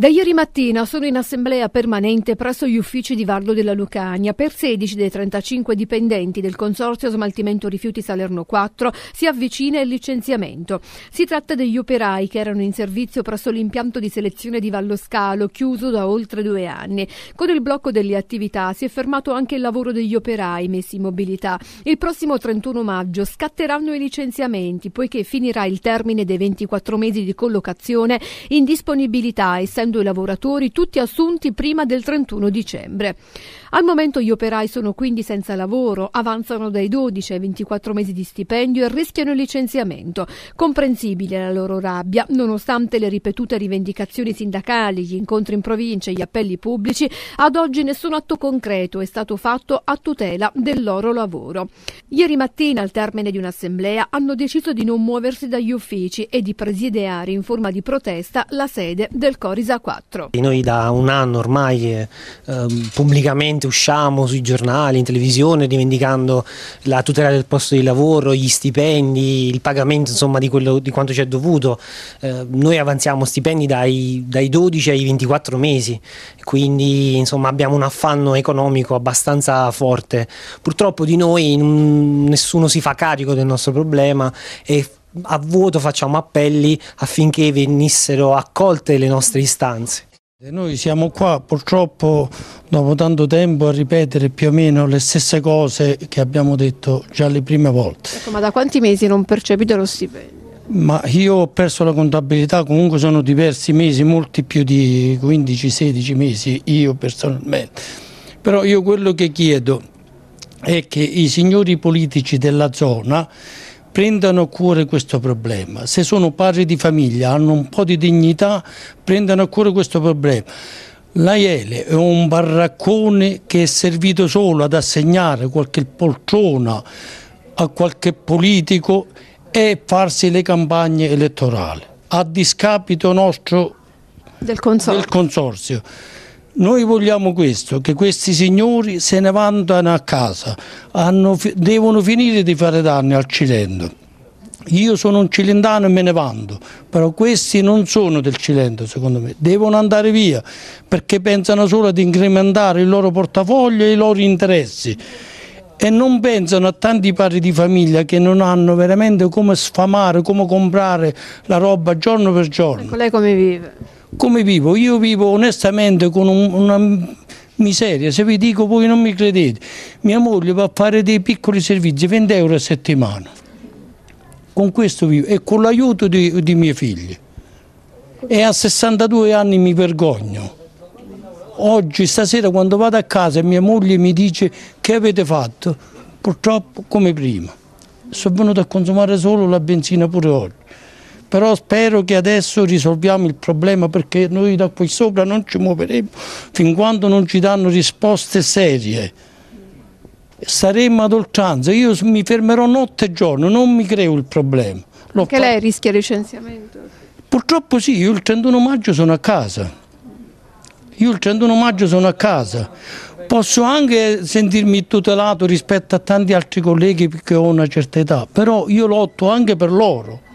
Da ieri mattina sono in assemblea permanente presso gli uffici di Vardo della Lucania. Per 16 dei 35 dipendenti del Consorzio Smaltimento Rifiuti Salerno 4 si avvicina il licenziamento. Si tratta degli operai che erano in servizio presso l'impianto di selezione di Valloscalo, chiuso da oltre due anni. Con il blocco delle attività si è fermato anche il lavoro degli operai messi in mobilità. Il prossimo 31 maggio scatteranno i licenziamenti, poiché finirà il termine dei 24 mesi di collocazione in disponibilità, essendo riguardando i lavoratori tutti assunti prima del 31 dicembre. Al momento gli operai sono quindi senza lavoro, avanzano dai 12 ai 24 mesi di stipendio e rischiano il licenziamento. Comprensibile la loro rabbia, nonostante le ripetute rivendicazioni sindacali, gli incontri in provincia e gli appelli pubblici, ad oggi nessun atto concreto è stato fatto a tutela del loro lavoro. Ieri mattina, al termine di un'assemblea, hanno deciso di non muoversi dagli uffici e di presidiare in forma di protesta la sede del Corisa 4. Noi da un anno ormai eh, ehm, pubblicamente ovviamente usciamo sui giornali, in televisione, rivendicando la tutela del posto di lavoro, gli stipendi, il pagamento insomma, di, quello, di quanto ci è dovuto. Eh, noi avanziamo stipendi dai, dai, 12 ai 24 mesi, quindi insomma, abbiamo un affanno economico abbastanza forte. Purtroppo di noi nessuno si fa carico del nostro problema e a vuoto facciamo appelli affinché venissero accolte le nostre istanze. Noi siamo qua purtroppo dopo tanto tempo a ripetere più o meno le stesse cose che abbiamo detto già le prime volte. Ecco, ma da quanti mesi non percepite lo stipendio? Ma io ho perso la contabilità, comunque sono diversi mesi, molti più di 15-16 mesi io personalmente. Però io quello che chiedo è che i signori politici della zona prendano a cuore questo problema, se sono padri di famiglia, hanno un po' di dignità, prendano a cuore questo problema. L'Aiele è un baraccone che è servito solo ad assegnare qualche poltrona a qualche politico e farsi le campagne elettorali, a discapito nostro del consorzio. Del consorzio. Noi vogliamo questo, che questi signori se ne vandano a casa, hanno, devono finire di fare danni al Cilento. Io sono un cilindano e me ne vando, però questi non sono del Cilento secondo me, devono andare via perché pensano solo ad incrementare il loro portafoglio e i loro interessi e non pensano a tanti padri di famiglia che non hanno veramente come sfamare, come comprare la roba giorno per giorno. Ecco, lei come vive? Come vivo? Io vivo onestamente con un, una miseria, se vi dico voi non mi credete. Mia moglie va a fare dei piccoli servizi, 20 euro a settimana. Con questo vivo e con l'aiuto di, di miei figli. E a 62 anni mi vergogno oggi, stasera quando vado a casa e mia moglie mi dice che avete fatto, purtroppo come prima. Sono venuto a consumare solo la benzina pure oggi. Però spero che adesso risolviamo il problema perché noi da qui sopra non ci muoveremo fin quando non ci danno risposte serie. Saremo ad oltranza, io mi fermerò notte e giorno, non mi creo il problema. Che lei rischia licenziamento? Purtroppo sì, io il 31 maggio sono a casa. Io il 31 maggio sono a casa, posso anche sentirmi tutelato rispetto a tanti altri colleghi che ho una certa età, però io lotto anche per loro.